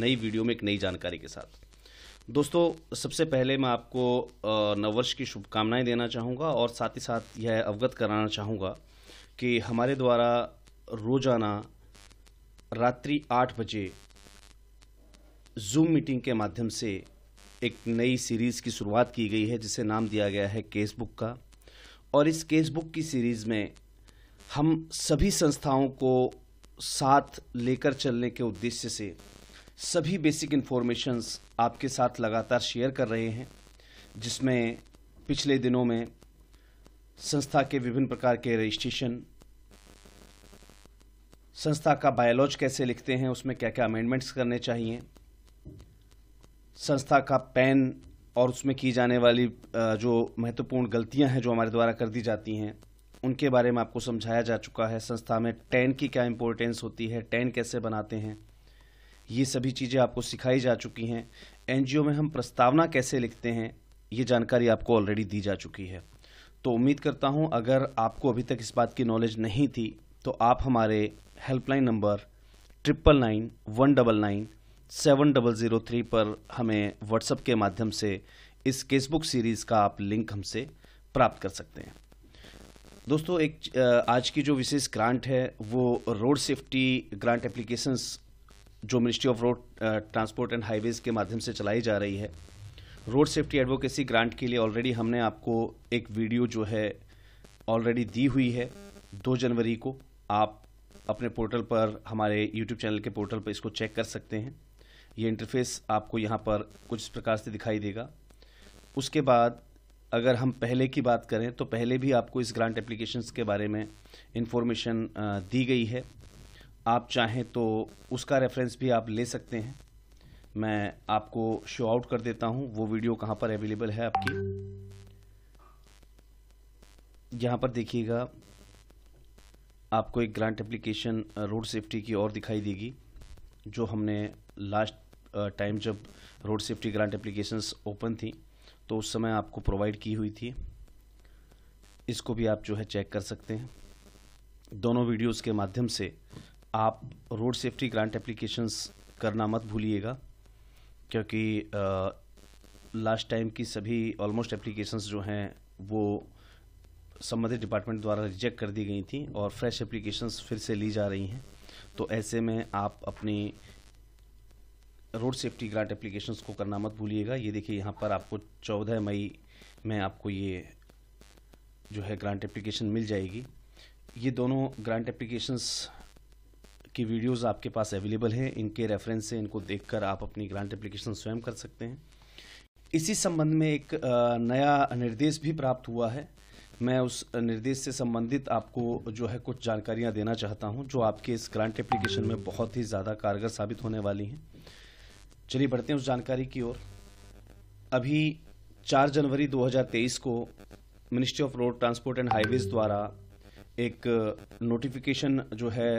नई वीडियो में एक नई जानकारी के साथ दोस्तों सबसे पहले मैं आपको नववर्ष की शुभकामनाएं देना चाहूँगा और साथ ही साथ यह अवगत कराना चाहूँगा कि हमारे द्वारा रोज़ाना रात्रि आठ बजे जूम मीटिंग के माध्यम से एक नई सीरीज़ की शुरुआत की गई है जिसे नाम दिया गया है केस बुक का और इस केस बुक की सीरीज़ में हम सभी संस्थाओं को साथ लेकर चलने के उद्देश्य से सभी बेसिक इन्फॉर्मेशंस आपके साथ लगातार शेयर कर रहे हैं जिसमें पिछले दिनों में संस्था के विभिन्न प्रकार के रजिस्ट्रेशन संस्था का बायोलॉज कैसे लिखते हैं उसमें क्या क्या अमेंडमेंट्स करने चाहिए संस्था का पैन और उसमें की जाने वाली जो महत्वपूर्ण गलतियां हैं जो हमारे द्वारा कर दी जाती हैं उनके बारे में आपको समझाया जा चुका है संस्था में टेन की क्या इम्पोर्टेंस होती है टेन कैसे बनाते हैं ये सभी चीज़ें आपको सिखाई जा चुकी हैं एनजीओ में हम प्रस्तावना कैसे लिखते हैं ये जानकारी आपको ऑलरेडी दी जा चुकी है तो उम्मीद करता हूँ अगर आपको अभी तक इस बात की नॉलेज नहीं थी तो आप हमारे helpline number triple nine one double nine seven double zero three पर हमें व्हाट्सएप के माध्यम से इस केसबुक सीरीज़ का आप लिंक हमसे प्राप्त कर सकते हैं दोस्तों एक आज की जो विशेष ग्रांट है वो रोड सेफ्टी ग्रांट एप्लीकेशंस जो ministry of road transport and highways के माध्यम से चलाई जा रही है रोड सेफ्टी एडवोकेसी ग्रांट के लिए ऑलरेडी हमने आपको एक वीडियो जो है ऑलरेडी दी हुई है दो जनवरी को आप अपने पोर्टल पर हमारे यूट्यूब चैनल के पोर्टल पर इसको चेक कर सकते हैं ये इंटरफेस आपको यहाँ पर कुछ इस प्रकार से दिखाई देगा उसके बाद अगर हम पहले की बात करें तो पहले भी आपको इस ग्रांट एप्लीकेशंस के बारे में इन्फॉर्मेशन uh, दी गई है आप चाहें तो उसका रेफरेंस भी आप ले सकते हैं मैं आपको शो आउट कर देता हूं वो वीडियो कहां पर अवेलेबल है आपकी यहां पर देखिएगा आपको एक ग्रांट एप्लीकेशन रोड सेफ्टी की और दिखाई देगी जो हमने लास्ट टाइम जब road safety grant applications open थी तो उस समय आपको प्रोवाइड की हुई थी इसको भी आप जो है चेक कर सकते हैं दोनों वीडियोस के माध्यम से आप रोड सेफ्टी ग्रांट एप्लीकेशंस करना मत भूलिएगा क्योंकि लास्ट टाइम की सभी ऑलमोस्ट एप्लीकेशंस जो हैं वो संबंधित डिपार्टमेंट द्वारा रिजेक्ट कर दी गई थी और फ्रेश एप्लीकेशंस फिर से ली जा रही हैं तो ऐसे में आप अपनी रोड सेफ्टी ग्रांट एप्लीकेशंस को करना मत भूलिएगा ये देखिए यहाँ पर आपको चौदह मई में आपको ये जो है ग्रांट एप्लीकेशन मिल जाएगी ये दोनों ग्रांट एप्लीकेशंस की वीडियोस आपके पास अवेलेबल हैं इनके रेफरेंस से इनको देखकर आप अपनी ग्रांट एप्लीकेशन स्वयं कर सकते हैं इसी संबंध में एक नया निर्देश भी प्राप्त हुआ है मैं उस निर्देश से संबंधित आपको जो है कुछ जानकारियां देना चाहता हूं जो आपके इस ग्रांट एप्लीकेशन में बहुत ही ज़्यादा कारगर साबित होने वाली हैं चलिए बढ़ते हैं उस जानकारी की ओर अभी 4 जनवरी 2023 को ministry of road transport and highways द्वारा एक नोटिफिकेशन जो है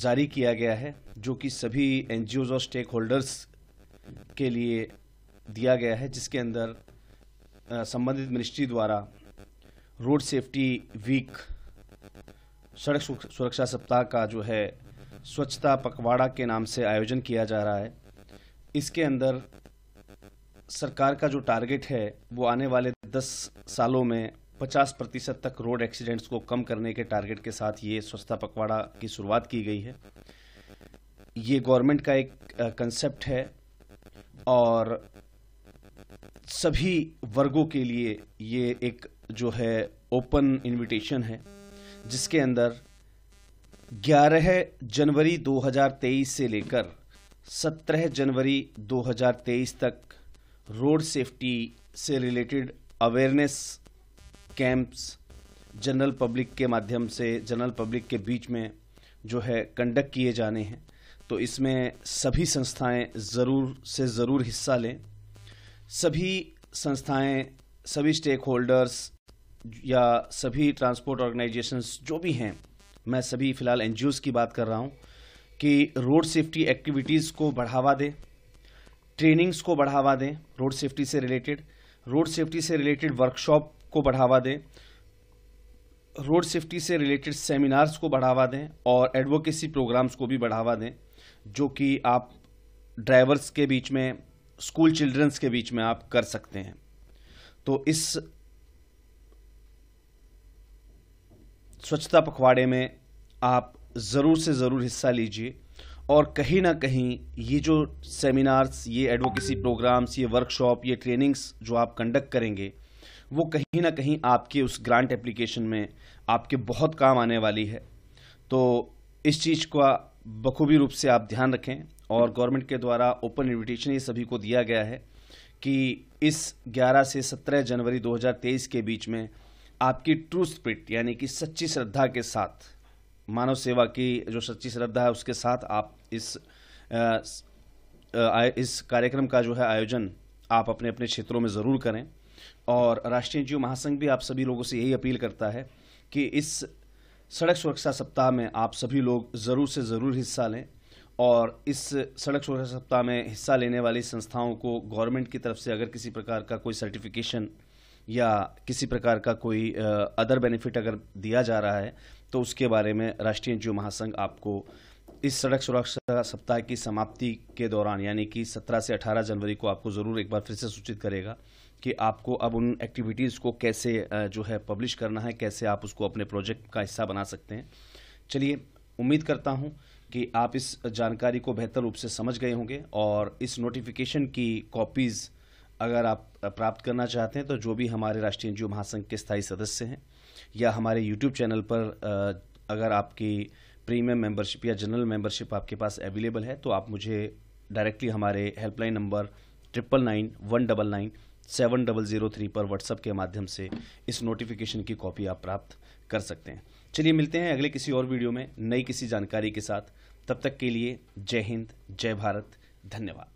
जारी किया गया है जो कि सभी एन और स्टेक होल्डर्स के लिए दिया गया है जिसके अंदर संबंधित मिनिस्ट्री द्वारा रोड सेफ्टी वीक सड़क सुरक्षा सप्ताह का जो है स्वच्छता पखवाड़ा के नाम से आयोजन किया जा रहा है इसके अंदर सरकार का जो टारगेट है वो आने वाले दस सालों में 50 प्रतिशत तक रोड एक्सीडेंट्स को कम करने के टारगेट के साथ ये स्वच्छता पखवाड़ा की शुरुआत की गई है ये गवर्नमेंट का एक कंसेप्ट है और सभी वर्गों के लिए ये एक जो है ओपन इनविटेशन है जिसके अंदर 11 जनवरी 2023 से लेकर 17 जनवरी 2023 तक रोड सेफ्टी से related awareness camps general public के माध्यम से जनरल पब्लिक के बीच में जो है कंडक्ट किए जाने हैं तो इसमें सभी संस्थाएं ज़रूर से ज़रूर हिस्सा लें सभी संस्थाएं सभी स्टेक होल्डर्स या सभी ट्रांसपोर्ट ऑर्गेनाइजेशंस जो भी हैं मैं सभी फ़िलहाल एन की बात कर रहा हूँ कि रोड सेफ्टी एक्टिविटीज़ को बढ़ावा दें ट्रेनिंग्स को बढ़ावा दें रोड सेफ्टी से रिलेटेड रोड सेफ्टी से रिलेटेड वर्कशॉप को बढ़ावा दें रोड सेफ्टी से रिलेटेड सेमिनार्स को बढ़ावा दें और एडवोकेसी प्रोग्राम्स को भी बढ़ावा दें जो कि आप ड्राइवर्स के बीच में स्कूल चिल्ड्रंस के बीच में आप कर सकते हैं तो इस स्वच्छता पखवाड़े में आप ज़रूर से ज़रूर हिस्सा लीजिए और कहीं ना कहीं ये जो सेमिनार्स ये एडवोकेसी प्रोग्राम्स ये वर्कशॉप ये ट्रेनिंग्स जो आप कंडक्ट करेंगे वो कहीं ना कहीं आपके उस ग्रांट एप्लीकेशन में आपके बहुत काम आने वाली है तो इस चीज़ का बखूबी रूप से आप ध्यान रखें और गवर्नमेंट के द्वारा ओपन इन्विटेशन ये सभी को दिया गया है कि इस 11 से 17 जनवरी 2023 के बीच में आपकी ट्रू स्प्रिट यानी कि सच्ची श्रद्धा के साथ मानव सेवा की जो सच्ची श्रद्धा है उसके साथ आप इस आ, इस कार्यक्रम का जो है आयोजन आप अपने अपने क्षेत्रों में ज़रूर करें और राष्ट्रीय जीव महासंघ भी आप सभी लोगों से यही अपील करता है कि इस सड़क सुरक्षा सप्ताह में आप सभी लोग ज़रूर से ज़रूर हिस्सा लें और इस सड़क सुरक्षा सप्ताह में हिस्सा लेने वाली संस्थाओं को गवर्नमेंट की तरफ से अगर किसी प्रकार का कोई सर्टिफिकेशन या किसी प्रकार का कोई अदर बेनिफिट अगर दिया जा रहा है तो उसके बारे में राष्ट्रीय जीव महासंघ आपको इस सड़क सुरक्षा सप्ताह की समाप्ति के दौरान यानी कि 17 से 18 जनवरी को आपको ज़रूर एक बार फिर से सूचित करेगा कि आपको अब उन एक्टिविटीज़ को कैसे जो है पब्लिश करना है कैसे आप उसको अपने प्रोजेक्ट का हिस्सा बना सकते हैं चलिए उम्मीद करता हूँ कि आप इस जानकारी को बेहतर रूप से समझ गए होंगे और इस नोटिफिकेशन की कॉपीज़ अगर आप प्राप्त करना चाहते हैं तो जो भी हमारे राष्ट्रीय एनजीओ महासंघ के स्थायी सदस्य हैं या हमारे यूट्यूब चैनल पर अगर आपकी प्रीमियम मेंबरशिप या जनरल मेंबरशिप आपके पास अवेलेबल है तो आप मुझे डायरेक्टली हमारे helpline number triple nine one double nine seven double zero three पर व्हाट्सअप के माध्यम से इस नोटिफिकेशन की कॉपी आप प्राप्त कर सकते हैं चलिए मिलते हैं अगले किसी और वीडियो में नई किसी जानकारी के साथ तब तक के लिए जय हिंद जय भारत धन्यवाद